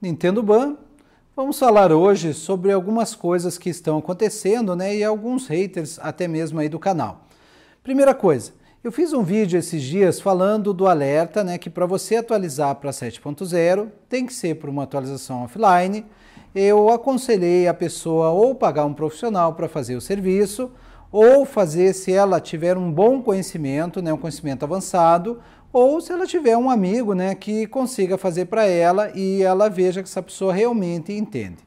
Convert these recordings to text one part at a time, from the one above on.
Nintendo Ban. Vamos falar hoje sobre algumas coisas que estão acontecendo, né, e alguns haters até mesmo aí do canal. Primeira coisa, eu fiz um vídeo esses dias falando do alerta, né, que para você atualizar para 7.0 tem que ser para uma atualização offline. Eu aconselhei a pessoa ou pagar um profissional para fazer o serviço, ou fazer se ela tiver um bom conhecimento, né, um conhecimento avançado, ou se ela tiver um amigo né, que consiga fazer para ela e ela veja que essa pessoa realmente entende.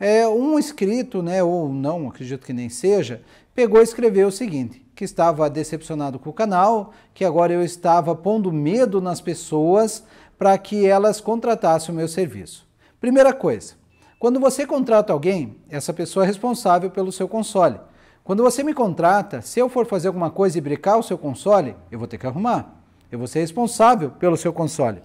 É, um escrito, né, ou não, acredito que nem seja, pegou e escreveu o seguinte: que estava decepcionado com o canal, que agora eu estava pondo medo nas pessoas para que elas contratassem o meu serviço. Primeira coisa, quando você contrata alguém, essa pessoa é responsável pelo seu console. Quando você me contrata, se eu for fazer alguma coisa e brecar o seu console, eu vou ter que arrumar. Eu vou ser responsável pelo seu console.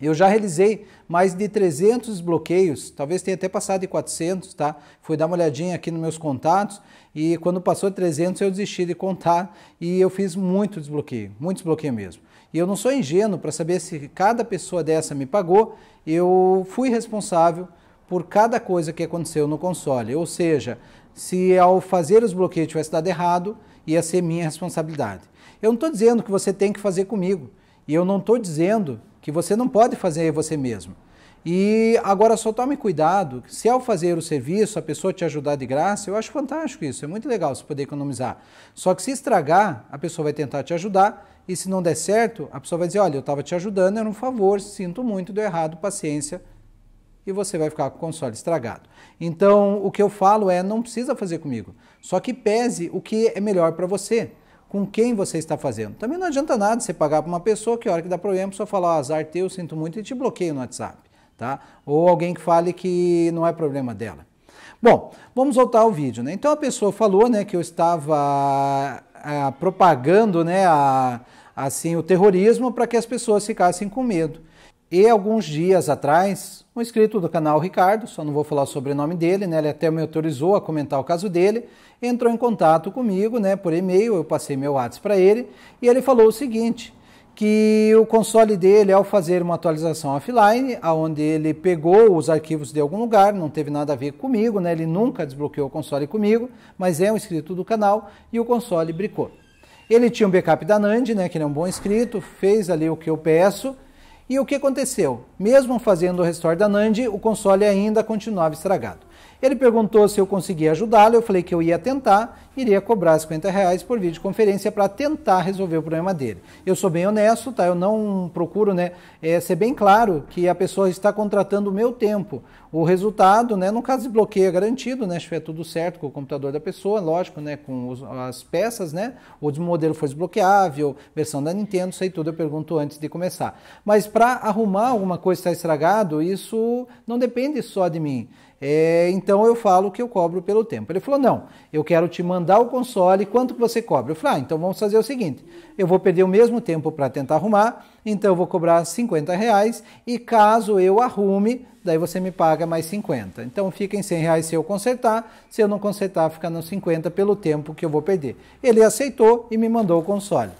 Eu já realizei mais de 300 bloqueios, talvez tenha até passado de 400, tá? Fui dar uma olhadinha aqui nos meus contatos e quando passou de 300 eu desisti de contar e eu fiz muito desbloqueio, muito desbloqueio mesmo. E eu não sou ingênuo para saber se cada pessoa dessa me pagou, eu fui responsável por cada coisa que aconteceu no console. Ou seja, se ao fazer os bloqueios tivesse dado errado, ia ser minha responsabilidade. Eu não estou dizendo que você tem que fazer comigo. E eu não estou dizendo que você não pode fazer você mesmo. E agora só tome cuidado, se ao fazer o serviço a pessoa te ajudar de graça, eu acho fantástico isso, é muito legal você poder economizar. Só que se estragar, a pessoa vai tentar te ajudar e se não der certo, a pessoa vai dizer, olha, eu estava te ajudando, era um favor, sinto muito, deu errado, paciência, e você vai ficar com o console estragado. Então, o que eu falo é, não precisa fazer comigo, só que pese o que é melhor para você com quem você está fazendo. Também não adianta nada você pagar para uma pessoa que a hora que dá problema só falar ah, azar teu, sinto muito e te bloqueio no WhatsApp, tá? Ou alguém que fale que não é problema dela. Bom, vamos voltar ao vídeo, né? Então a pessoa falou, né, que eu estava é, propagando, né, a, assim o terrorismo para que as pessoas ficassem com medo. E alguns dias atrás, um inscrito do canal Ricardo, só não vou falar sobre o sobrenome dele, né? Ele até me autorizou a comentar o caso dele, entrou em contato comigo, né, por e-mail, eu passei meu WhatsApp para ele, e ele falou o seguinte: que o console dele, ao fazer uma atualização offline, aonde ele pegou os arquivos de algum lugar, não teve nada a ver comigo, né? Ele nunca desbloqueou o console comigo, mas é um inscrito do canal e o console bricou. Ele tinha um backup da NAND, né, que ele é um bom inscrito, fez ali o que eu peço e o que aconteceu? Mesmo fazendo o restore da Nand, o console ainda continuava estragado. Ele perguntou se eu conseguia ajudá-lo, eu falei que eu ia tentar, iria cobrar 50 reais por videoconferência para tentar resolver o problema dele. Eu sou bem honesto, tá? Eu não procuro né, é, ser bem claro que a pessoa está contratando o meu tempo. O resultado, né, no caso de bloqueio é garantido, né, estiver tudo certo com o computador da pessoa, lógico, né, com os, as peças, né, ou o modelo for desbloqueável, versão da Nintendo, sei tudo, eu pergunto antes de começar. Mas para arrumar alguma coisa que está estragado, isso não depende só de mim. É, então eu falo que eu cobro pelo tempo. Ele falou: não, eu quero te mandar o console, quanto que você cobra? Eu falei: ah, então vamos fazer o seguinte: eu vou perder o mesmo tempo para tentar arrumar, então eu vou cobrar 50 reais e caso eu arrume, daí você me paga mais 50. Então fica em 100 reais se eu consertar, se eu não consertar, fica nos 50 pelo tempo que eu vou perder. Ele aceitou e me mandou o console.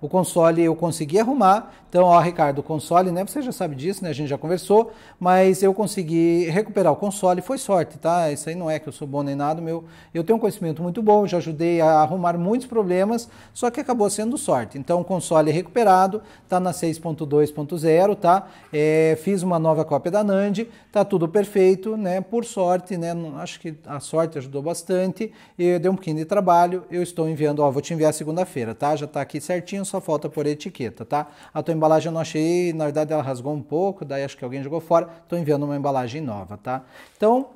O console eu consegui arrumar. Então, ó, Ricardo, o console, né? Você já sabe disso, né? A gente já conversou, mas eu consegui recuperar o console. Foi sorte, tá? Isso aí não é que eu sou bom nem nada, meu. Eu tenho um conhecimento muito bom, já ajudei a arrumar muitos problemas, só que acabou sendo sorte. Então, o console recuperado, tá na 6.2.0, tá? É, fiz uma nova cópia da NAND, tá tudo perfeito, né? Por sorte, né? Acho que a sorte ajudou bastante. E deu um pouquinho de trabalho. Eu estou enviando, ó, vou te enviar segunda-feira, tá? Já tá aqui certinho só falta por etiqueta, tá? A tua embalagem eu não achei, na verdade ela rasgou um pouco, daí acho que alguém jogou fora, estou enviando uma embalagem nova, tá? Então,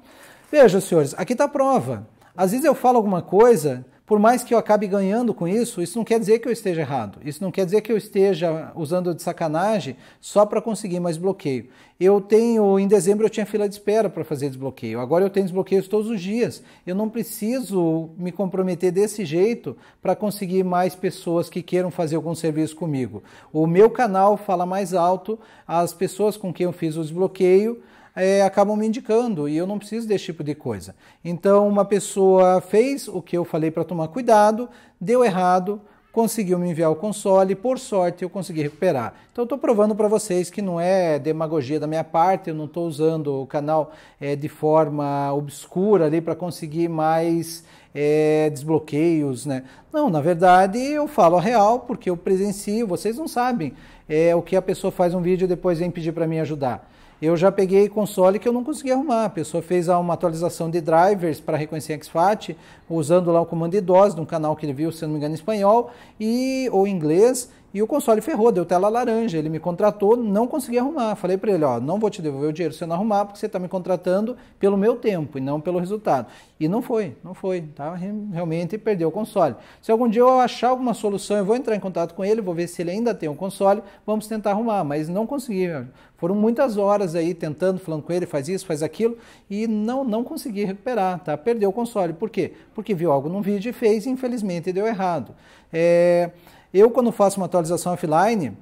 veja, senhores, aqui está a prova. Às vezes eu falo alguma coisa por mais que eu acabe ganhando com isso, isso não quer dizer que eu esteja errado. Isso não quer dizer que eu esteja usando de sacanagem só para conseguir mais bloqueio. Eu tenho, em dezembro eu tinha fila de espera para fazer desbloqueio. Agora eu tenho desbloqueios todos os dias. Eu não preciso me comprometer desse jeito para conseguir mais pessoas que queiram fazer algum serviço comigo. O meu canal fala mais alto, as pessoas com quem eu fiz o desbloqueio é, acabam me indicando e eu não preciso desse tipo de coisa. Então, uma pessoa fez o que eu falei para tomar cuidado, deu errado, conseguiu me enviar o console, por sorte eu consegui recuperar. Então estou provando para vocês que não é demagogia da minha parte, eu não estou usando o canal é, de forma obscura ali para conseguir mais é, desbloqueios, né? Não, na verdade eu falo a real porque eu presencio, vocês não sabem é, o que a pessoa faz um vídeo e depois vem pedir para mim ajudar. Eu já peguei console que eu não consegui arrumar. A pessoa fez uma atualização de drivers para reconhecer XFAT, usando lá o comando de DOS, de um canal que ele viu, se não me engano, em espanhol e, ou em inglês, e o console ferrou, deu tela laranja. Ele me contratou, não consegui arrumar. Falei para ele: ó, não vou te devolver o dinheiro se eu não arrumar, porque você está me contratando pelo meu tempo e não pelo resultado. E não foi, não foi. Tá? Realmente perdeu o console. Se algum dia eu achar alguma solução, eu vou entrar em contato com ele, vou ver se ele ainda tem o um console, vamos tentar arrumar. Mas não consegui. Foram muitas horas aí tentando, falando com ele, faz isso, faz aquilo, e não, não consegui recuperar. Tá? Perdeu o console. Por quê? Porque viu algo num vídeo e fez, e infelizmente deu errado. É. Eu, quando faço uma atualização offline,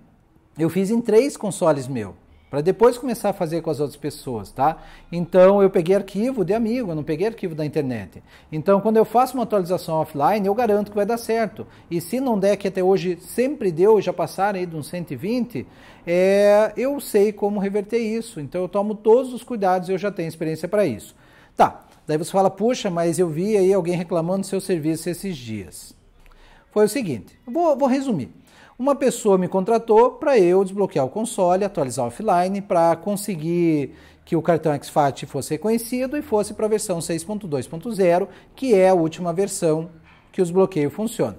eu fiz em três consoles meu, para depois começar a fazer com as outras pessoas, tá? Então eu peguei arquivo de amigo, eu não peguei arquivo da internet. Então quando eu faço uma atualização offline, eu garanto que vai dar certo. E se não der, que até hoje sempre deu, já passaram aí de uns 120, é, eu sei como reverter isso. Então eu tomo todos os cuidados, eu já tenho experiência para isso. Tá, daí você fala, puxa, mas eu vi aí alguém reclamando do seu serviço esses dias foi o seguinte: vou, vou resumir. Uma pessoa me contratou para eu desbloquear o console, atualizar offline, para conseguir que o cartão XFAT fosse reconhecido e fosse para a versão 6.2.0, que é a última versão que os bloqueios funcionam.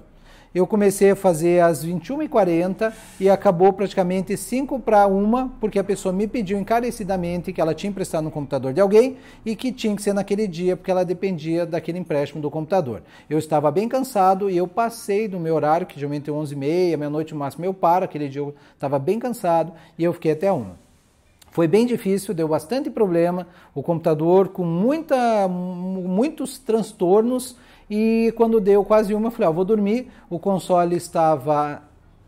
Eu comecei a fazer às 21h40 e acabou praticamente 5 para 1, porque a pessoa me pediu encarecidamente que ela tinha emprestado no computador de alguém e que tinha que ser naquele dia, porque ela dependia daquele empréstimo do computador. Eu estava bem cansado e eu passei do meu horário, que geralmente é 11h30, meia-noite no máximo eu paro, aquele dia eu estava bem cansado e eu fiquei até 1. Foi bem difícil, deu bastante problema, o computador com muita, muitos transtornos e quando deu quase uma, eu falei, ó, ah, vou dormir. O console estava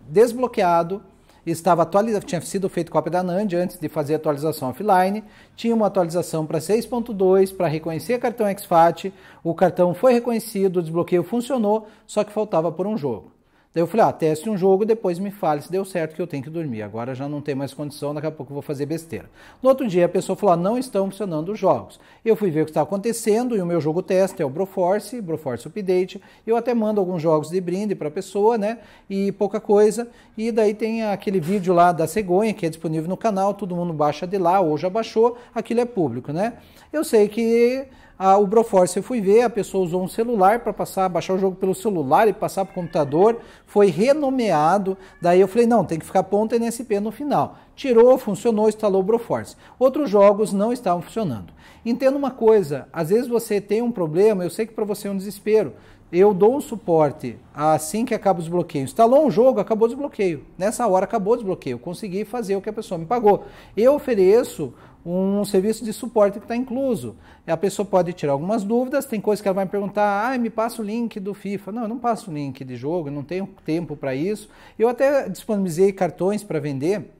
desbloqueado, estava atualizado, tinha sido feito cópia da NAND antes de fazer a atualização offline, tinha uma atualização para 6.2 para reconhecer cartão XFAT, o cartão foi reconhecido, o desbloqueio funcionou, só que faltava por um jogo. Daí eu falei, ah, teste um jogo, depois me fale se deu certo que eu tenho que dormir. Agora já não tem mais condição, daqui a pouco eu vou fazer besteira. No outro dia a pessoa falou, ah, não estão funcionando os jogos. Eu fui ver o que está acontecendo e o meu jogo teste é o Broforce, Broforce Update. Eu até mando alguns jogos de brinde para a pessoa, né? E pouca coisa. E daí tem aquele vídeo lá da cegonha que é disponível no canal, todo mundo baixa de lá ou já baixou, aquilo é público, né? Eu sei que ah, o Broforce eu fui ver, a pessoa usou um celular para passar, baixar o jogo pelo celular e passar para o computador, foi renomeado, daí eu falei, não, tem que ficar ponto NSP no final. Tirou, funcionou, instalou o Broforce. Outros jogos não estavam funcionando. Entenda uma coisa, às vezes você tem um problema, eu sei que para você é um desespero, eu dou um suporte assim que acaba o desbloqueio. Instalou um jogo, acabou o desbloqueio. Nessa hora acabou o desbloqueio. Consegui fazer o que a pessoa me pagou. Eu ofereço um serviço de suporte que está incluso. A pessoa pode tirar algumas dúvidas, tem coisas que ela vai me perguntar, ah, me passa o link do FIFA. Não, eu não passo o link de jogo, eu não tenho tempo para isso. Eu até disponibilizei cartões para vender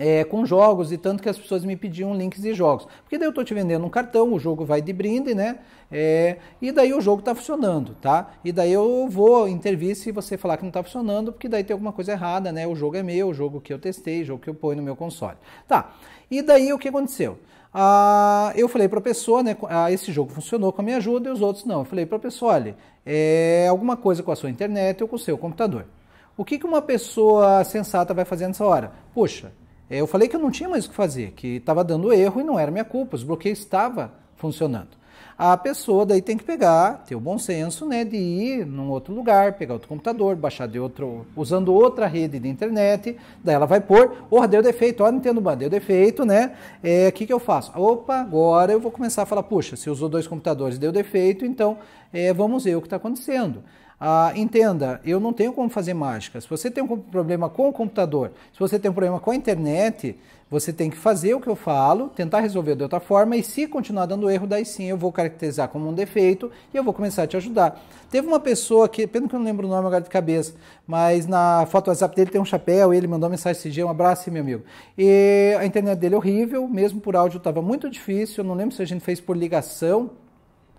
é, com jogos e tanto que as pessoas me pediam links de jogos. Porque daí eu estou te vendendo um cartão, o jogo vai de brinde, né? É, e daí o jogo está funcionando, tá? E daí eu vou intervir se você falar que não está funcionando, porque daí tem alguma coisa errada, né? O jogo é meu, o jogo que eu testei, o jogo que eu ponho no meu console. Tá, e daí o que aconteceu? Ah, eu falei para a pessoa, né, ah, esse jogo funcionou com a minha ajuda e os outros não. Eu falei para a pessoa, olha, é alguma coisa com a sua internet ou com o seu computador. O que, que uma pessoa sensata vai fazer nessa hora? Puxa, é, eu falei que eu não tinha mais o que fazer, que estava dando erro e não era minha culpa, os bloqueios estavam funcionando. A pessoa daí tem que pegar, ter o bom senso, né, de ir num outro lugar, pegar outro computador, baixar de outro, usando outra rede de internet, daí ela vai pôr, oh, deu defeito, ó, oh, Nintendo Ban, deu defeito, né, o é, que que eu faço? Opa, agora eu vou começar a falar, puxa, se usou dois computadores deu defeito, então é, vamos ver o que está acontecendo. Ah, entenda, eu não tenho como fazer mágica. Se você tem um problema com o computador, se você tem um problema com a internet, você tem que fazer o que eu falo, tentar resolver de outra forma e se continuar dando erro, daí sim eu vou caracterizar como um defeito e eu vou começar a te ajudar. Teve uma pessoa que, pena que eu não lembro o nome agora de cabeça, mas na foto WhatsApp dele tem um chapéu, ele mandou mensagem esse dia, um abraço, meu amigo. E a internet dele é horrível, mesmo por áudio estava muito difícil, eu não lembro se a gente fez por ligação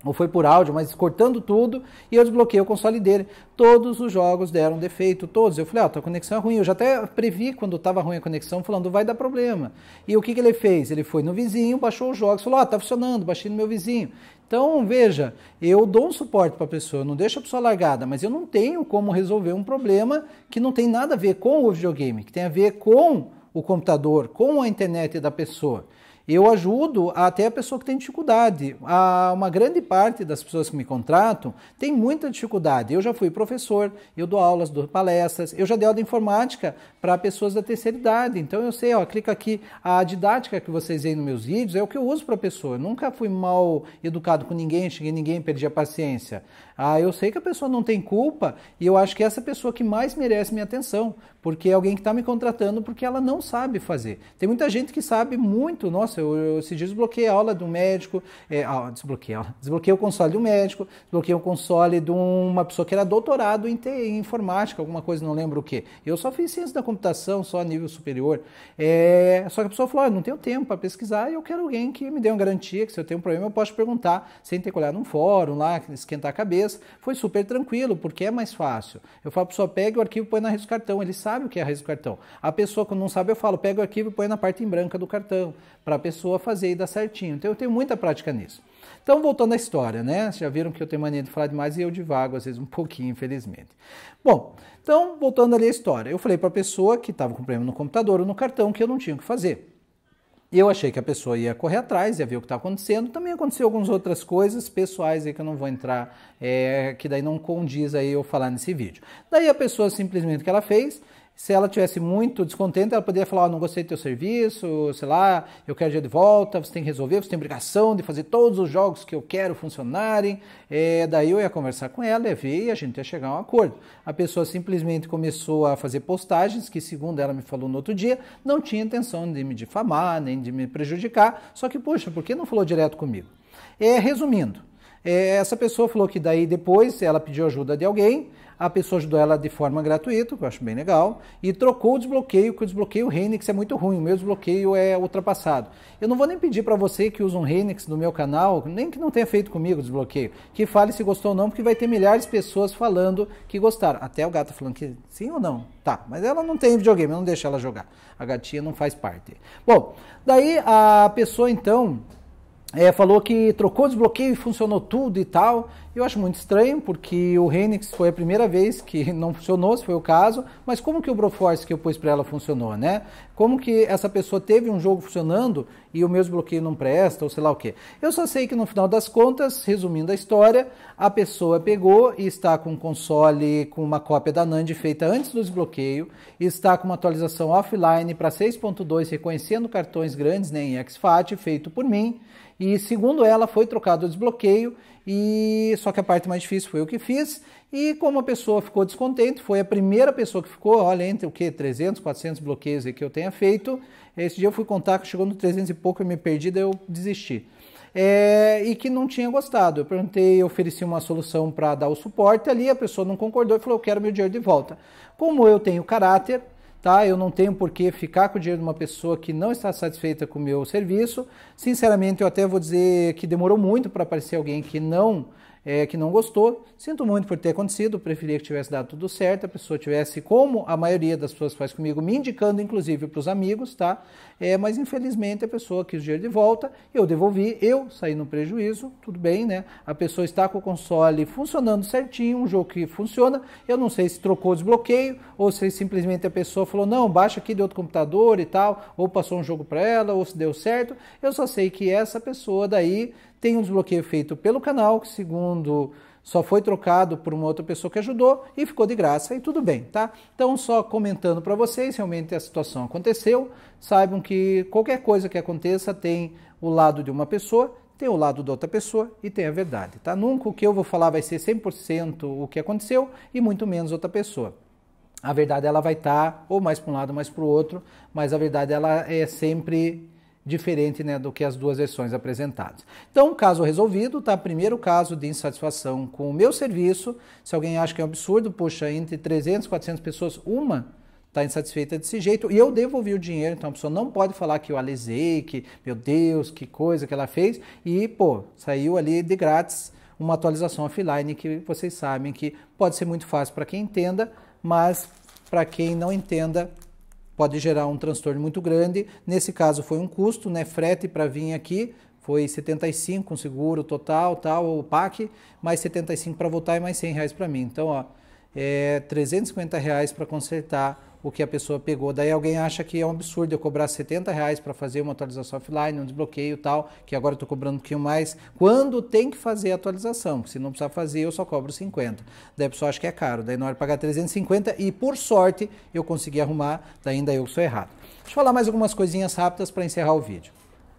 ou foi por áudio, mas cortando tudo, e eu desbloqueei o console dele. Todos os jogos deram defeito, todos. Eu falei, ó, oh, ah, tua conexão é ruim. Eu já até previ quando estava ruim a conexão, falando, vai dar problema. E o que, que ele fez? Ele foi no vizinho, baixou os jogos, falou, ó, oh, ah, tá funcionando, baixei no meu vizinho. Então, veja, eu dou um suporte para a pessoa, não deixo a pessoa largada, mas eu não tenho como resolver um problema que não tem nada a ver com o videogame, que tem a ver com o computador, com a internet da pessoa. Eu ajudo até a pessoa que tem dificuldade. A, uma grande parte das pessoas que me contratam tem muita dificuldade. Eu já fui professor, eu dou aulas, dou palestras, eu já dei aula de informática para pessoas da terceira idade. Então eu sei, ó, clica aqui, a didática que vocês veem nos meus vídeos é o que eu uso para a pessoa. Eu nunca fui mal educado com ninguém, cheguei ninguém, perdi a paciência. Ah, eu sei que a pessoa não tem culpa e eu acho que é essa pessoa que mais merece minha atenção, porque é alguém que está me contratando porque ela não sabe fazer. Tem muita gente que sabe muito, nossa, eu, eu desbloqueei a aula de um médico, é, ah, desbloqueei, aula, desbloqueei o console de um médico, desbloqueei o console de uma pessoa que era doutorado em, te, em informática, alguma coisa, não lembro o que. Eu só fiz ciência da computação, só a nível superior. É, só que a pessoa falou, ah, não tenho tempo para pesquisar e eu quero alguém que me dê uma garantia que se eu tenho um problema eu posso perguntar, sem ter que olhar num fórum lá, esquentar a cabeça. Foi super tranquilo, porque é mais fácil. Eu falo, a pessoa pega o arquivo e põe na rede do cartão, ele sabe o que é a rede do cartão. A pessoa, quando não sabe, eu falo, pega o arquivo e põe na parte em branca do cartão, para pessoa fazer e dar certinho. Então eu tenho muita prática nisso. Então, voltando à história, né? Vocês já viram que eu tenho mania de falar demais e eu divago às vezes um pouquinho, infelizmente. Bom, então, voltando ali à história. Eu falei para a pessoa que estava com problema no computador ou no cartão que eu não tinha o que fazer. Eu achei que a pessoa ia correr atrás, ia ver o que estava tá acontecendo. Também aconteceu algumas outras coisas pessoais aí que eu não vou entrar, é, que daí não condiz aí eu falar nesse vídeo. Daí a pessoa simplesmente o que ela fez, se ela tivesse muito descontente, ela poderia falar: oh, não gostei do teu serviço, sei lá, eu quero dinheiro de volta, você tem que resolver, você tem obrigação de fazer todos os jogos que eu quero funcionarem. É, daí eu ia conversar com ela, ia ver e a gente ia chegar a um acordo. A pessoa simplesmente começou a fazer postagens que, segundo ela me falou no outro dia, não tinha intenção de me difamar, nem de me prejudicar. Só que, poxa, por que não falou direto comigo? É, resumindo, é, essa pessoa falou que daí depois ela pediu ajuda de alguém a pessoa ajudou ela de forma gratuita, que eu acho bem legal, e trocou o desbloqueio, que o desbloqueio Renix é muito ruim, o meu desbloqueio é ultrapassado. Eu não vou nem pedir para você que usa um Renix no meu canal, nem que não tenha feito comigo o desbloqueio, que fale se gostou ou não, porque vai ter milhares de pessoas falando que gostaram. Até o gato tá falando que sim ou não. Tá, mas ela não tem videogame, eu não deixo ela jogar. A gatinha não faz parte. Bom, daí a pessoa então é, falou que trocou desbloqueio e funcionou tudo e tal. Eu acho muito estranho, porque o Renix foi a primeira vez que não funcionou, se foi o caso, mas como que o Broforce que eu pus para ela funcionou, né? Como que essa pessoa teve um jogo funcionando e o meu desbloqueio não presta, ou sei lá o quê. Eu só sei que no final das contas, resumindo a história, a pessoa pegou e está com um console com uma cópia da NAND feita antes do desbloqueio, está com uma atualização offline para 6.2 reconhecendo cartões grandes né, em XFAT, feito por mim, e segundo ela, foi trocado o desbloqueio e só que a parte mais difícil foi o que fiz. E como a pessoa ficou descontente, foi a primeira pessoa que ficou, olha, entre o que 300, 400 bloqueios que eu tenha feito. Esse dia eu fui contar que chegou no 300 e pouco, eu me perdi, daí eu desisti. É, e que não tinha gostado. Eu perguntei, ofereci uma solução para dar o suporte ali, a pessoa não concordou e falou: Eu quero meu dinheiro de volta. Como eu tenho caráter, tá? Eu não tenho por que ficar com o dinheiro de uma pessoa que não está satisfeita com o meu serviço. Sinceramente, eu até vou dizer que demorou muito para aparecer alguém que não é, que não gostou. Sinto muito por ter acontecido, preferia que tivesse dado tudo certo, a pessoa tivesse, como a maioria das pessoas faz comigo, me indicando inclusive para os amigos, tá? É, mas infelizmente a pessoa quis o dinheiro de volta, eu devolvi, eu saí no prejuízo, tudo bem, né? A pessoa está com o console funcionando certinho, um jogo que funciona, eu não sei se trocou o desbloqueio ou se simplesmente a pessoa falou, não, baixa aqui de outro computador e tal, ou passou um jogo para ela, ou se deu certo. Eu só sei que essa pessoa daí tem um desbloqueio feito pelo canal, que segundo só foi trocado por uma outra pessoa que ajudou e ficou de graça e tudo bem, tá? Então só comentando para vocês, realmente a situação aconteceu, saibam que qualquer coisa que aconteça tem o lado de uma pessoa, tem o lado da outra pessoa e tem a verdade, tá? Nunca o que eu vou falar vai ser 100% o que aconteceu e muito menos outra pessoa. A verdade ela vai estar tá, ou mais para um lado, mais para o outro, mas a verdade ela é sempre diferente né, do que as duas versões apresentadas. Então, caso resolvido, tá? Primeiro caso de insatisfação com o meu serviço. Se alguém acha que é um absurdo, puxa, entre 300 e 400 pessoas, uma está insatisfeita desse jeito e eu devolvi o dinheiro, então a pessoa não pode falar que eu alisei, que meu Deus, que coisa que ela fez e pô, saiu ali de grátis uma atualização offline que vocês sabem que pode ser muito fácil para quem entenda, mas para quem não entenda pode gerar um transtorno muito grande. Nesse caso foi um custo, né? Frete para vir aqui foi 75 com seguro total, tal, o PAC, mais 75 para voltar e mais 100 reais para mim. Então, ó, é 350 reais para consertar o que a pessoa pegou. Daí alguém acha que é um absurdo eu cobrar 70 reais para fazer uma atualização offline, um desbloqueio e tal, que agora eu estou cobrando um pouquinho mais, quando tem que fazer a atualização, se não precisar fazer eu só cobro 50. Daí a pessoa acha que é caro, daí na hora de pagar 350 e por sorte eu consegui arrumar, daí ainda eu sou errado. Deixa eu falar mais algumas coisinhas rápidas para encerrar o vídeo.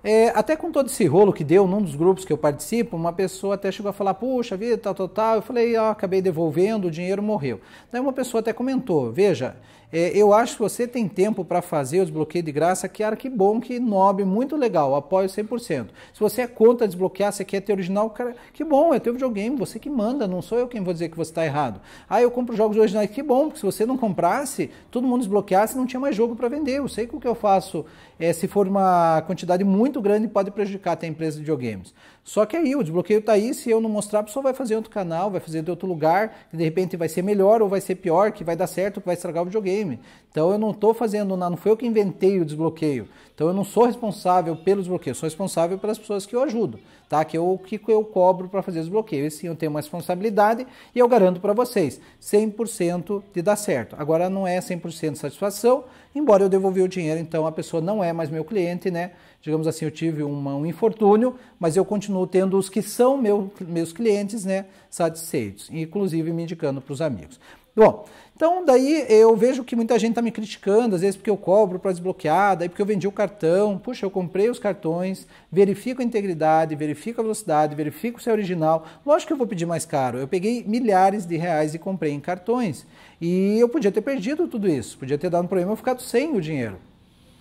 É, até com todo esse rolo que deu num dos grupos que eu participo, uma pessoa até chegou a falar, puxa vida, tal, tal, tal. Eu falei, ó, acabei devolvendo, o dinheiro morreu. Daí uma pessoa até comentou, veja, é, eu acho que você tem tempo para fazer o desbloqueio de graça, Kiara, que bom, que nobre, muito legal, apoio 100%. Se você é contra desbloquear, você quer ter original, cara, que bom, é teu videogame, você que manda, não sou eu quem vou dizer que você está errado. Ah, eu compro jogos originais, que bom, porque se você não comprasse, todo mundo desbloqueasse, não tinha mais jogo para vender. Eu sei que o que eu faço, é, se for uma quantidade muito grande, pode prejudicar até a empresa de videogames. Só que aí o desbloqueio está aí, se eu não mostrar, a pessoa vai fazer outro canal, vai fazer de outro lugar, e de repente vai ser melhor ou vai ser pior, que vai dar certo, que vai estragar o videogame. Então eu não estou fazendo nada, não foi eu que inventei o desbloqueio. Então eu não sou responsável pelo desbloqueio, sou responsável pelas pessoas que eu ajudo tá? Que eu que eu cobro para fazer os bloqueios. Sim, eu tenho uma responsabilidade e eu garanto para vocês 100% de dar certo. Agora não é 100% satisfação, embora eu devolvi o dinheiro, então a pessoa não é mais meu cliente, né? Digamos assim, eu tive uma, um infortúnio, mas eu continuo tendo os que são meu, meus clientes, né? satisfeitos, inclusive me indicando para os amigos. Bom, então daí eu vejo que muita gente está me criticando, às vezes porque eu cobro para desbloquear, daí porque eu vendi o cartão, puxa, eu comprei os cartões, verifico a integridade, verifico a velocidade, verifico se é original. Lógico que eu vou pedir mais caro. Eu peguei milhares de reais e comprei em cartões. E eu podia ter perdido tudo isso, podia ter dado um problema e ficado sem o dinheiro.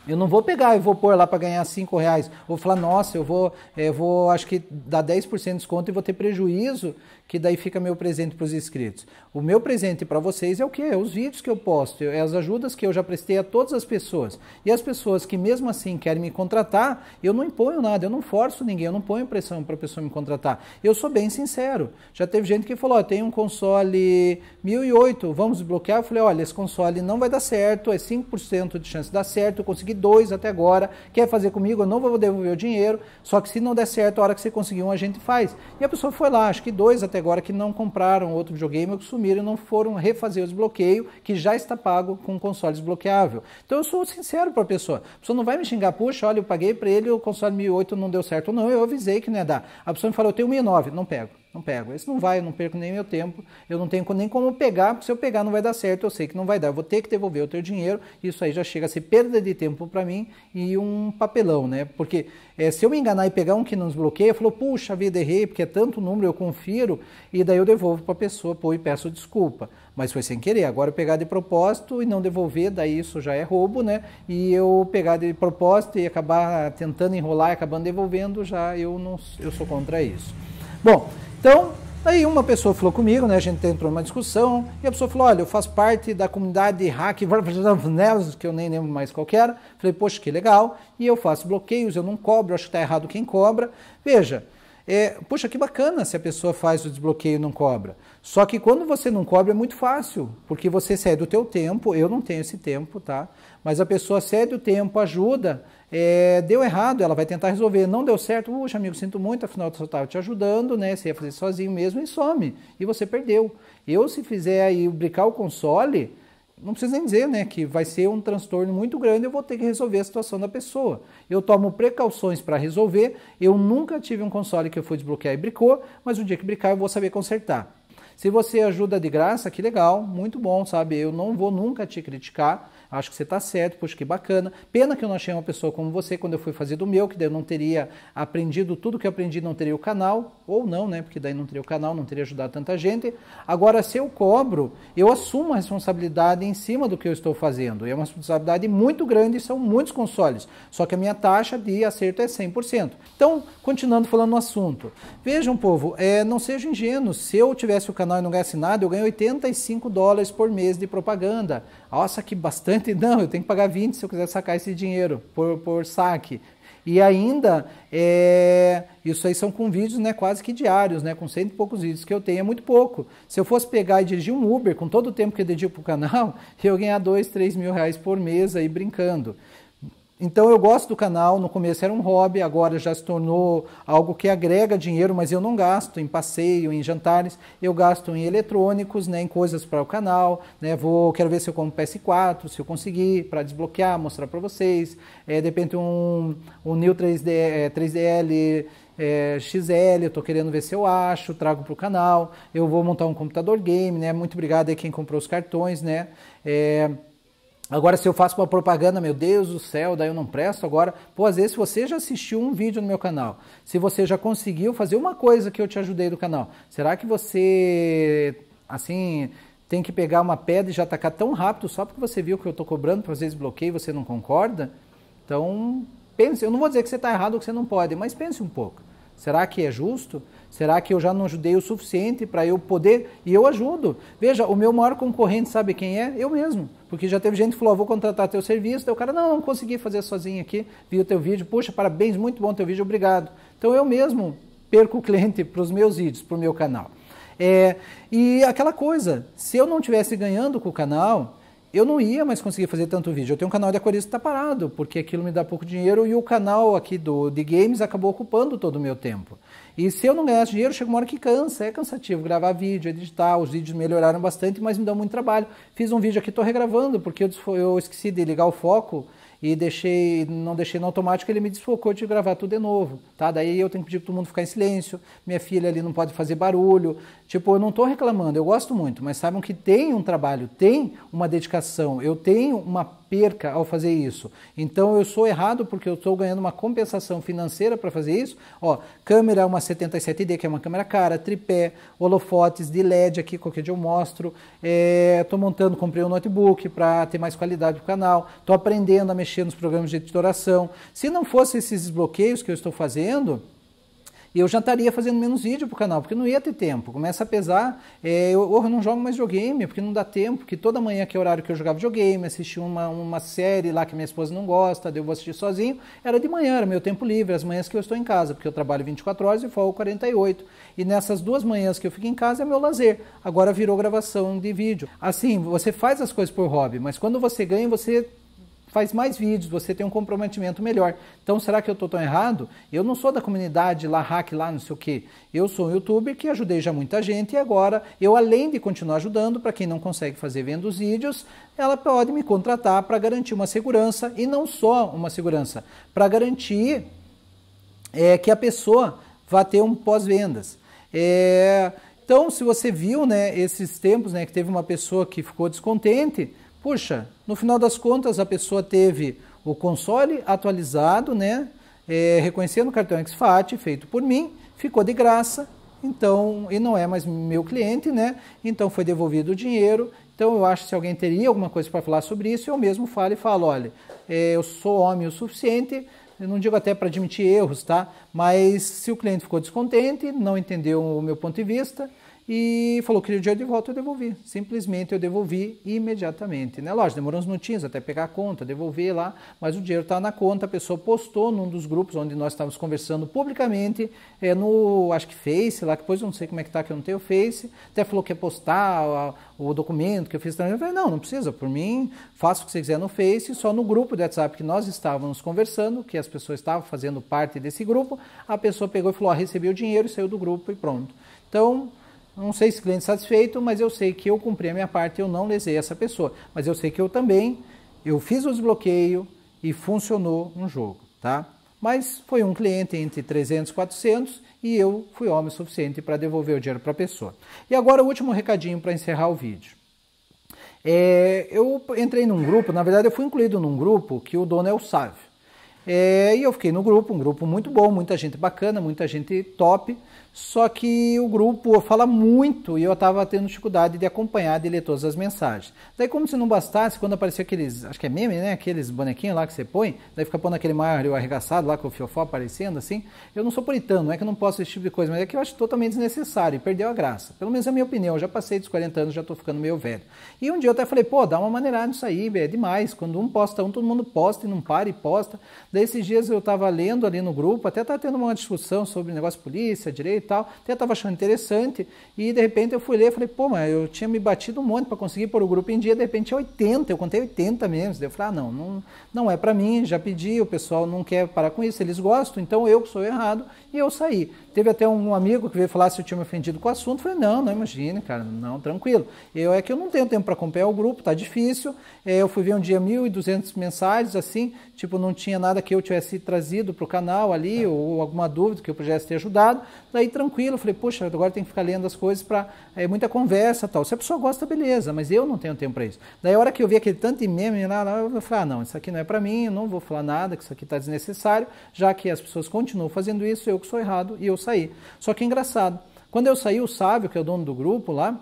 Eu não vou pegar e vou pôr lá para ganhar 5 reais. Vou falar, nossa, eu vou, eu eh, vou acho que dar 10% de desconto e vou ter prejuízo que daí fica meu presente para os inscritos. O meu presente para vocês é o que? É os vídeos que eu posto, é as ajudas que eu já prestei a todas as pessoas. E as pessoas que mesmo assim querem me contratar, eu não imponho nada, eu não forço ninguém, eu não ponho pressão para a pessoa me contratar. Eu sou bem sincero. Já teve gente que falou, oh, tem um console 1008, vamos desbloquear? Eu falei, olha, esse console não vai dar certo, é 5% de chance de dar certo, eu consegui dois até agora, quer fazer comigo? Eu não vou devolver o dinheiro, só que se não der certo, a hora que você conseguir um, a gente faz. E a pessoa foi lá, acho que dois até agora que não compraram outro videogame ou que sumiram e não foram refazer o desbloqueio que já está pago com o console desbloqueável. Então eu sou sincero para a pessoa. A pessoa não vai me xingar, puxa, olha, eu paguei para ele, o console 1008 não deu certo. Não, eu avisei que não ia dar. A pessoa me falou, eu tenho 1009, não pego. Não pego. Esse não vai, eu não perco nem meu tempo. Eu não tenho nem como pegar, porque se eu pegar não vai dar certo, eu sei que não vai dar. Eu vou ter que devolver o teu dinheiro. Isso aí já chega a ser perda de tempo para mim e um papelão, né? Porque é, se eu me enganar e pegar um que não desbloqueia, eu falo, puxa vida, errei, porque é tanto número, eu confiro, e daí eu devolvo para a pessoa, pô, e peço desculpa. Mas foi sem querer. Agora eu pegar de propósito e não devolver, daí isso já é roubo, né? E eu pegar de propósito e acabar tentando enrolar e acabando devolvendo, já eu não eu sou contra isso. Bom, então, aí uma pessoa falou comigo, né? A gente entrou numa discussão, e a pessoa falou: olha, eu faço parte da comunidade hack, que eu nem lembro mais qual era. Falei, poxa, que legal, e eu faço bloqueios, eu não cobro, acho que está errado quem cobra. Veja. É, poxa, que bacana se a pessoa faz o desbloqueio e não cobra. Só que quando você não cobra é muito fácil, porque você cede o teu tempo, eu não tenho esse tempo, tá? Mas a pessoa cede o tempo, ajuda, é, deu errado, ela vai tentar resolver. Não deu certo, puxa, amigo, sinto muito, afinal eu só estava te ajudando, né? Você ia fazer sozinho mesmo e some. E você perdeu. Eu, se fizer aí brincar o console, não precisa nem dizer, né? Que vai ser um transtorno muito grande, eu vou ter que resolver a situação da pessoa. Eu tomo precauções para resolver. Eu nunca tive um console que eu fui desbloquear e bricou, mas o dia que bricar eu vou saber consertar. Se você ajuda de graça, que legal, muito bom, sabe? Eu não vou nunca te criticar acho que você está certo, poxa, que bacana. Pena que eu não achei uma pessoa como você quando eu fui fazer do meu, que daí eu não teria aprendido tudo que eu aprendi, não teria o canal, ou não, né? Porque daí não teria o canal, não teria ajudado tanta gente. Agora, se eu cobro, eu assumo a responsabilidade em cima do que eu estou fazendo. E é uma responsabilidade muito grande, são muitos consoles. Só que a minha taxa de acerto é 100%. Então, continuando falando no assunto. Vejam, povo, é, não sejam ingênuos. Se eu tivesse o canal e não ganhasse nada, eu ganho 85 dólares por mês de propaganda nossa, que bastante. Não, eu tenho que pagar 20 se eu quiser sacar esse dinheiro por, por saque. E ainda, é, isso aí são com vídeos né, quase que diários, né, com cento e poucos vídeos que eu tenho, é muito pouco. Se eu fosse pegar e dirigir um Uber com todo o tempo que eu dedico para o canal, eu ia ganhar dois, três mil reais por mês aí brincando. Então eu gosto do canal, no começo era um hobby, agora já se tornou algo que agrega dinheiro, mas eu não gasto em passeio, em jantares, eu gasto em eletrônicos, né, em coisas para o canal, né, vou, quero ver se eu compro PS4, se eu conseguir, para desbloquear, mostrar para vocês, é, de repente um, um New 3D, é, 3DL é, XL, eu estou querendo ver se eu acho, trago para o canal, eu vou montar um computador game, né, muito obrigado aí quem comprou os cartões, né, é, Agora, se eu faço uma propaganda, meu Deus do céu, daí eu não presto. Agora, pô, às vezes você já assistiu um vídeo no meu canal, se você já conseguiu fazer uma coisa que eu te ajudei do canal, será que você, assim, tem que pegar uma pedra e já atacar tão rápido só porque você viu que eu estou cobrando para vezes bloqueio você não concorda? Então, pense. Eu não vou dizer que você está errado ou que você não pode, mas pense um pouco. Será que é justo? Será que eu já não ajudei o suficiente para eu poder? E eu ajudo. Veja, o meu maior concorrente sabe quem é? Eu mesmo. Porque já teve gente que falou, vou contratar teu serviço. Daí o cara, não, não consegui fazer sozinho aqui. Vi o teu vídeo, puxa, parabéns, muito bom teu vídeo, obrigado. Então eu mesmo perco o cliente para os meus vídeos, para o meu canal. É, e aquela coisa, se eu não tivesse ganhando com o canal, eu não ia mais conseguir fazer tanto vídeo. Eu tenho um canal de aquarismo que está parado, porque aquilo me dá pouco dinheiro e o canal aqui do de games acabou ocupando todo o meu tempo. E se eu não ganhasse dinheiro, chega uma hora que cansa, é cansativo gravar vídeo, editar, os vídeos melhoraram bastante, mas me dão muito trabalho. Fiz um vídeo aqui, estou regravando, porque eu, eu esqueci de ligar o foco e deixei, não deixei no automático, ele me desfocou de gravar tudo de novo, tá? Daí eu tenho que pedir para todo mundo ficar em silêncio, minha filha ali não pode fazer barulho, Tipo, eu não estou reclamando, eu gosto muito, mas saibam que tem um trabalho, tem uma dedicação, eu tenho uma perca ao fazer isso. Então eu sou errado porque eu estou ganhando uma compensação financeira para fazer isso. Ó, câmera uma 77D, que é uma câmera cara, tripé, holofotes de LED aqui, qualquer dia eu mostro. Estou é, montando, comprei um notebook para ter mais qualidade o canal. Estou aprendendo a mexer nos programas de editoração. Se não fossem esses bloqueios que eu estou fazendo, e eu estaria fazendo menos vídeo pro canal, porque não ia ter tempo. Começa a pesar, é, eu, eu, não jogo mais videogame, porque não dá tempo, que toda manhã que é o horário que eu jogava videogame, assistia uma, uma série lá que minha esposa não gosta, eu vou assistir sozinho, era de manhã, era meu tempo livre, as manhãs que eu estou em casa, porque eu trabalho 24 horas e folgo 48. E nessas duas manhãs que eu fico em casa é meu lazer. Agora virou gravação de vídeo. Assim, você faz as coisas por hobby, mas quando você ganha, você faz mais vídeos, você tem um comprometimento melhor. Então, será que eu estou tão errado? Eu não sou da comunidade lá, hack lá, não sei o quê. Eu sou um youtuber que ajudei já muita gente e agora eu, além de continuar ajudando, para quem não consegue fazer vendo os vídeos, ela pode me contratar para garantir uma segurança e não só uma segurança, para garantir é, que a pessoa vá ter um pós-vendas. É, então, se você viu né, esses tempos né, que teve uma pessoa que ficou descontente, Puxa, no final das contas a pessoa teve o console atualizado, né? É, reconhecendo o cartão XFAT feito por mim, ficou de graça, então e não é mais meu cliente, né? Então foi devolvido o dinheiro. Então eu acho que se alguém teria alguma coisa para falar sobre isso, eu mesmo falo e falo, olha, é, eu sou homem o suficiente, eu não digo até para admitir erros, tá? Mas se o cliente ficou descontente, não entendeu o meu ponto de vista, e falou, que queria o dinheiro de volta, eu devolvi. Simplesmente eu devolvi imediatamente. Né? Lógico, demorou uns minutinhos até pegar a conta, devolver lá, mas o dinheiro está na conta, a pessoa postou num dos grupos onde nós estávamos conversando publicamente, é, no, acho que Face, lá, que depois eu não sei como é que está, que eu não tenho Face, até falou que ia postar o documento que eu fiz. também Eu falei, não, não precisa, por mim, faça o que você quiser no Face, só no grupo do WhatsApp que nós estávamos conversando, que as pessoas estavam fazendo parte desse grupo, a pessoa pegou e falou, ah, recebi o dinheiro, saiu do grupo e pronto. Então, não sei se cliente satisfeito, mas eu sei que eu cumpri a minha parte, eu não lesei essa pessoa. Mas eu sei que eu também, eu fiz o desbloqueio e funcionou um jogo, tá? Mas foi um cliente entre 300 e 400 e eu fui homem suficiente para devolver o dinheiro para a pessoa. E agora o último recadinho para encerrar o vídeo. É, eu entrei num grupo, na verdade eu fui incluído num grupo que o dono é o Sávio. É, e eu fiquei no grupo, um grupo muito bom, muita gente bacana, muita gente top. Só que o grupo fala muito e eu estava tendo dificuldade de acompanhar, de ler todas as mensagens. Daí, como se não bastasse, quando apareceu aqueles, acho que é meme, né? Aqueles bonequinhos lá que você põe, daí fica pondo aquele Mario arregaçado lá com o fiofó aparecendo, assim. Eu não sou puritano, não é que eu não posso esse tipo de coisa, mas é que eu acho totalmente desnecessário e perdeu a graça. Pelo menos é a minha opinião, eu já passei dos 40 anos, já estou ficando meio velho. E um dia eu até falei, pô, dá uma maneirada nisso aí, é demais. Quando um posta um, todo mundo posta e não para e posta. Daí, esses dias eu estava lendo ali no grupo, até tá tendo uma discussão sobre negócio polícia, direito e tal. Até eu estava achando interessante. E de repente eu fui ler e falei, pô, mas eu tinha me batido um monte para conseguir pôr o grupo em dia, de repente é 80, eu contei 80 mesmo. eu falei, ah, não, não, não é para mim, já pedi, o pessoal não quer parar com isso, eles gostam, então eu que sou errado, e eu saí. Teve até um amigo que veio falar se eu tinha me ofendido com o assunto. falei, não, não imagine, cara, não, tranquilo. Eu é que eu não tenho tempo para acompanhar o grupo, tá difícil. É, eu fui ver um dia 1.200 mensagens, assim, tipo, não tinha nada que eu tivesse trazido para o canal ali, é. ou alguma dúvida que eu pudesse ter ajudado. Daí, tranquilo, falei, poxa, agora tem que ficar lendo as coisas para. É muita conversa tal. Se a pessoa gosta, beleza, mas eu não tenho tempo para isso. Daí, a hora que eu vi aquele tanto meme lá, lá eu falei, ah, não, isso aqui não é para mim, eu não vou falar nada, que isso aqui está desnecessário, já que as pessoas continuam fazendo isso, eu que sou errado e eu saí. Só que é engraçado, quando eu saí, o Sábio, que é o dono do grupo lá,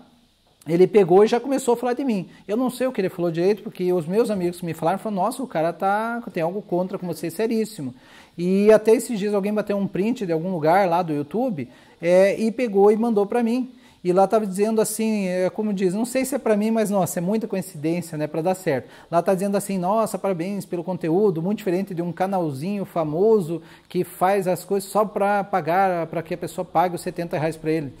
ele pegou e já começou a falar de mim. Eu não sei o que ele falou direito, porque os meus amigos me falaram, falaram, nossa, o cara tá, tem algo contra com você, seríssimo. E até esses dias alguém bateu um print de algum lugar lá do YouTube é, e pegou e mandou para mim. E lá estava dizendo assim, é como diz, não sei se é para mim, mas nossa, é muita coincidência, né, para dar certo. Lá está dizendo assim, nossa, parabéns pelo conteúdo, muito diferente de um canalzinho famoso que faz as coisas só para pagar, para que a pessoa pague os 70 reais para ele.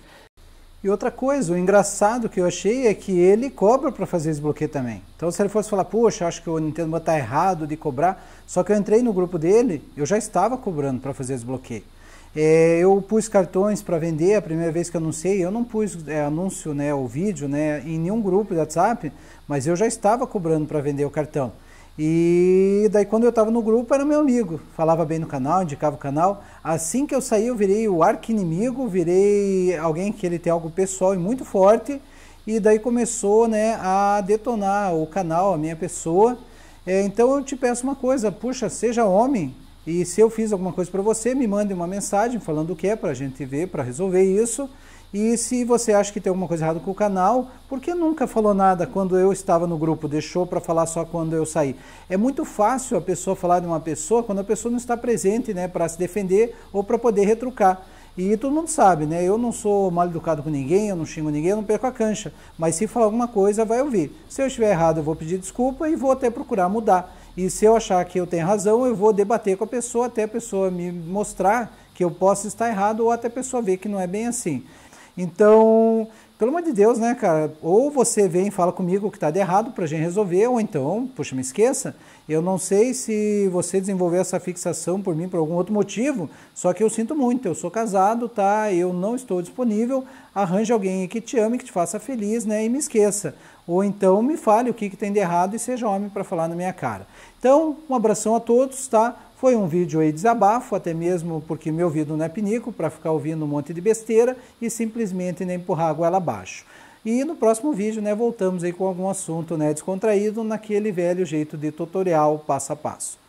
E outra coisa, o engraçado que eu achei é que ele cobra para fazer esse bloqueio também. Então, se ele fosse falar, poxa, acho que o Nintendo está errado de cobrar, só que eu entrei no grupo dele, eu já estava cobrando para fazer esse bloqueio. É, eu pus cartões para vender, a primeira vez que eu anunciei, eu não pus é, anúncio, né, o vídeo, né, em nenhum grupo de WhatsApp, mas eu já estava cobrando para vender o cartão. E daí quando eu estava no grupo era meu amigo, falava bem no canal, indicava o canal. Assim que eu saí eu virei o arqui-inimigo, virei alguém que ele tem algo pessoal e muito forte. E daí começou né, a detonar o canal, a minha pessoa. É, então eu te peço uma coisa, puxa, seja homem, e se eu fiz alguma coisa para você, me mande uma mensagem falando o que é para a gente ver, para resolver isso. E se você acha que tem alguma coisa errada com o canal, por que nunca falou nada quando eu estava no grupo? Deixou para falar só quando eu saí? É muito fácil a pessoa falar de uma pessoa quando a pessoa não está presente né, para se defender ou para poder retrucar. E todo mundo sabe, né? Eu não sou mal educado com ninguém, eu não xingo ninguém, eu não perco a cancha. Mas se falar alguma coisa, vai ouvir. Se eu estiver errado, eu vou pedir desculpa e vou até procurar mudar. E se eu achar que eu tenho razão, eu vou debater com a pessoa até a pessoa me mostrar que eu posso estar errado ou até a pessoa ver que não é bem assim. Então, pelo amor de Deus, né, cara? Ou você vem e fala comigo o que está de errado para a gente resolver, ou então, puxa, me esqueça. Eu não sei se você desenvolveu essa fixação por mim por algum outro motivo, só que eu sinto muito. Eu sou casado, tá? Eu não estou disponível. Arranje alguém que te ame, que te faça feliz, né? E me esqueça ou então me fale o que, que tem de errado e seja homem para falar na minha cara. Então, um abração a todos, tá? Foi um vídeo aí desabafo, até mesmo porque meu ouvido não é pinico para ficar ouvindo um monte de besteira e simplesmente nem empurrar a goela abaixo. E no próximo vídeo, né, voltamos aí com algum assunto, né, descontraído, naquele velho jeito de tutorial passo a passo.